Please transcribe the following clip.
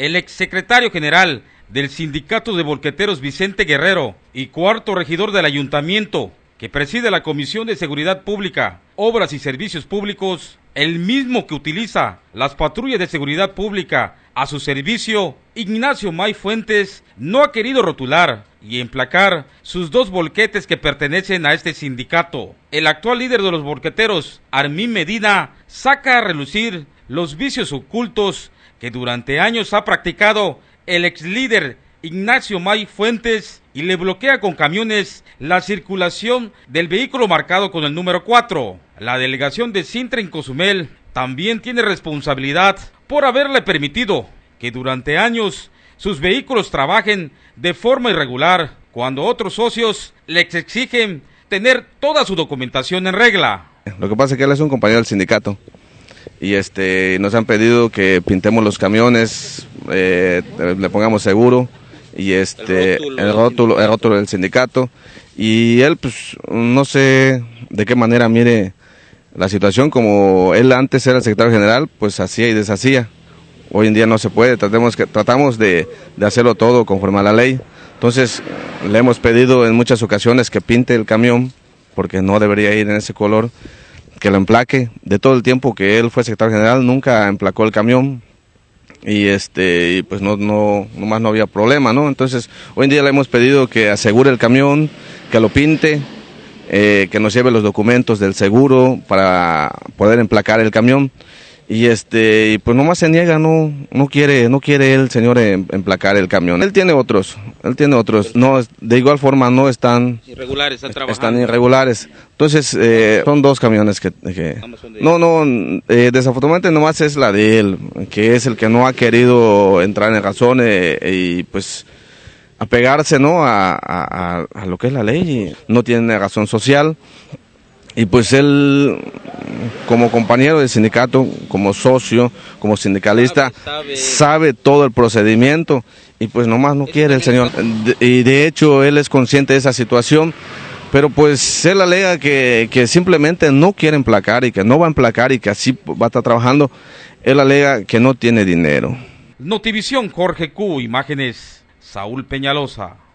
el exsecretario general del Sindicato de Volqueteros Vicente Guerrero y cuarto regidor del ayuntamiento que preside la Comisión de Seguridad Pública, Obras y Servicios Públicos, el mismo que utiliza las patrullas de seguridad pública a su servicio, Ignacio May Fuentes no ha querido rotular y emplacar sus dos volquetes que pertenecen a este sindicato. El actual líder de los volqueteros, Armín Medina, saca a relucir los vicios ocultos que durante años ha practicado el ex líder Ignacio May Fuentes y le bloquea con camiones la circulación del vehículo marcado con el número 4. La delegación de Sintra en Cozumel también tiene responsabilidad por haberle permitido que durante años sus vehículos trabajen de forma irregular cuando otros socios les exigen tener toda su documentación en regla. Lo que pasa es que él es un compañero del sindicato y este, nos han pedido que pintemos los camiones, eh, le pongamos seguro y este, el rótulo, el rótulo, del sindicato y él pues no sé de qué manera mire la situación como él antes era el secretario general pues hacía y deshacía hoy en día no se puede tratemos que tratamos de, de, hacerlo todo conforme a la ley entonces le hemos pedido en muchas ocasiones que pinte el camión porque no debería ir en ese color que lo emplaque. De todo el tiempo que él fue secretario general, nunca emplacó el camión. Y este, pues no, no, nomás no había problema, ¿no? Entonces, hoy en día le hemos pedido que asegure el camión, que lo pinte, eh, que nos lleve los documentos del seguro para poder emplacar el camión. Y este, y pues nomás se niega, no, no quiere, no quiere el señor em, emplacar el camión. Él tiene otros, él tiene otros. No, de igual forma no están irregulares, están Están irregulares. Entonces eh, son dos camiones que, no, no, eh, desafortunadamente nomás es la de él, que es el que no ha querido entrar en razón eh, y pues apegarse, ¿no? A, a, a lo que es la ley. No tiene razón social. Y pues él, como compañero del sindicato, como socio, como sindicalista, ah, pues, sabe, todo el procedimiento y pues nomás no quiere el señor. Y de hecho él es consciente de esa situación, pero pues él alega que, que simplemente no quiere emplacar y que no va a emplacar y que así va a estar trabajando. Él alega que no tiene dinero. Notivisión Jorge Q, imágenes Saúl Peñalosa.